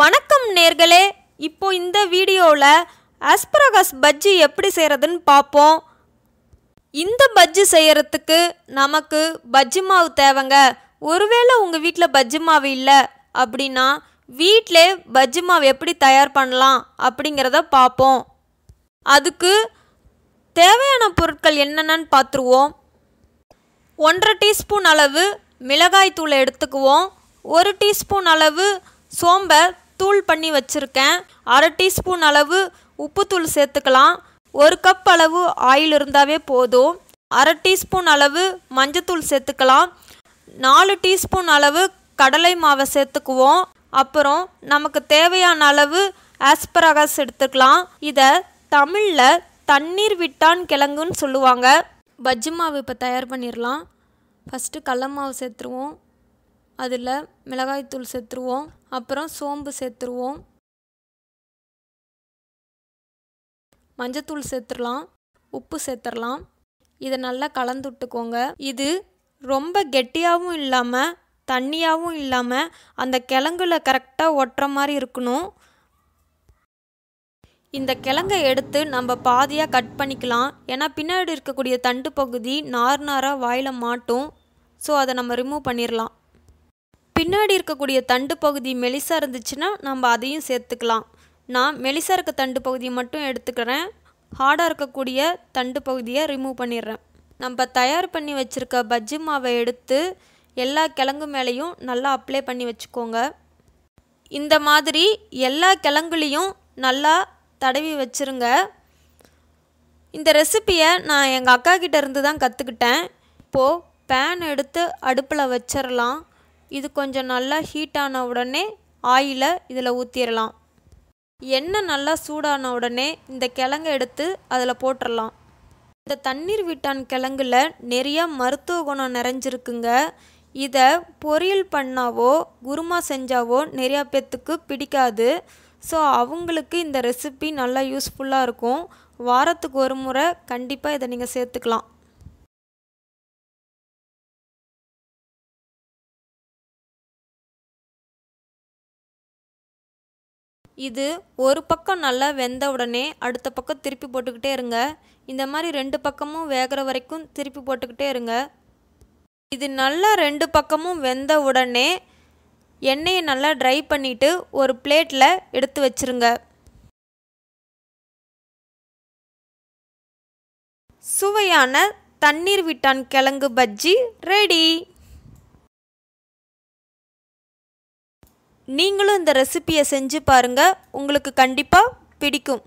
வணக்கம் நேர்களே இப்போ இந்த வீடியோவில் ஆஸ்பரகஸ் பஜ்ஜி எப்படி செய்கிறதுன்னு பார்ப்போம் இந்த பஜ்ஜி செய்கிறதுக்கு நமக்கு பஜ்ஜி மாவு தேவைங்க ஒருவேளை உங்கள் வீட்டில் பஜ்ஜி மாவு இல்லை அப்படின்னா வீட்டிலே பஜ்ஜி மாவு எப்படி தயார் பண்ணலாம் அப்படிங்கிறத பார்ப்போம் அதுக்கு தேவையான பொருட்கள் என்னென்னு பார்த்துருவோம் ஒன்றரை டீஸ்பூன் அளவு மிளகாய் தூளை எடுத்துக்குவோம் ஒரு டீஸ்பூன் அளவு சோம்பை தூள் பண்ணி வச்சுருக்கேன் அரை டீஸ்பூன் அளவு உப்புத்தூள் சேர்த்துக்கலாம் ஒரு கப் அளவு ஆயில் இருந்தாவே போதும் அரை டீஸ்பூன் அளவு மஞ்சத்தூள் சேர்த்துக்கலாம் நாலு டீஸ்பூன் அளவு கடலை மாவை சேர்த்துக்குவோம் அப்புறம் நமக்கு தேவையான அளவு ஆஸ்பரகாஸ் எடுத்துக்கலாம் இதை தமிழில் தண்ணீர் விட்டான் கிழங்குன்னு சொல்லுவாங்க பஜ்ஜி மாவு இப்போ தயார் பண்ணிடலாம் ஃபஸ்ட்டு கடல மாவு சேர்த்துருவோம் அதில் மிளகாய்த்தூள் சேர்த்துருவோம் அப்புறம் சோம்பு சேர்த்துருவோம் மஞ்சத்தூள் சேர்த்துடலாம் உப்பு சேர்த்துடலாம் இதை நல்லா கலந்து விட்டுக்கோங்க இது ரொம்ப கெட்டியாகவும் இல்லாமல் தண்ணியாகவும் இல்லாமல் அந்த கிழங்குல கரெக்டாக ஒட்டுற மாதிரி இருக்கணும் இந்த கிழங்கை எடுத்து நம்ம பாதியாக கட் பண்ணிக்கலாம் ஏன்னா பின்னாடி இருக்கக்கூடிய தண்டு பகுதி நார் நாராக வாயில் மாட்டும் ஸோ அதை நம்ம ரிமூவ் பண்ணிடலாம் பின்னாடி இருக்கக்கூடிய தண்டு பகுதி மெலிசாக இருந்துச்சுன்னா நம்ம அதையும் சேர்த்துக்கலாம் நான் மெலிசாக இருக்க தண்டு பகுதியை மட்டும் எடுத்துக்கிறேன் ஹார்டாக இருக்கக்கூடிய தண்டு பகுதியை ரிமூவ் பண்ணிடுறேன் நம்ம தயார் பண்ணி வச்சுருக்க பஜ்ஜி மாவை எடுத்து எல்லா கிழங்கு மேலேயும் நல்லா அப்ளை பண்ணி வச்சுக்கோங்க இந்த மாதிரி எல்லா கிழங்குலேயும் நல்லா தடவி வச்சுருங்க இந்த ரெசிப்பியை நான் எங்கள் அக்கா கிட்டே இருந்து தான் கற்றுக்கிட்டேன் இப்போது பேன் எடுத்து அடுப்பில் வச்சிடலாம் இது கொஞ்சம் நல்லா ஹீட் ஆன உடனே ஆயிலை இதில் ஊற்றிடலாம் எண்ணெய் நல்லா சூடான உடனே இந்த கிழங்கை எடுத்து அதில் போட்டுடலாம் இந்த தண்ணீர் விட்டான் கிழங்குல நிறைய மருத்துவ குணம் நிறைஞ்சிருக்குங்க இதை பொரியல் பண்ணாவோ குருமா செஞ்சாவோ நிறையா பேத்துக்கு பிடிக்காது ஸோ அவங்களுக்கு இந்த ரெசிபி நல்லா யூஸ்ஃபுல்லாக இருக்கும் வாரத்துக்கு ஒரு முறை கண்டிப்பாக இதை நீங்கள் சேர்த்துக்கலாம் இது ஒரு பக்கம் நல்லா வெந்த உடனே அடுத்த பக்கம் திருப்பி போட்டுக்கிட்டே இருங்க இந்த மாதிரி ரெண்டு பக்கமும் வேகிற வரைக்கும் திருப்பி போட்டுக்கிட்டே இருங்க இது நல்லா ரெண்டு பக்கமும் வெந்த உடனே எண்ணெயை நல்லா ட்ரை பண்ணிவிட்டு ஒரு பிளேட்டில் எடுத்து வச்சுருங்க சுவையான தண்ணீர் விட்டான் கிழங்கு பஜ்ஜி ரெடி நீங்களும் இந்த ரெசிப்பியை செஞ்சு பாருங்கள் உங்களுக்கு கண்டிப்பாக பிடிக்கும்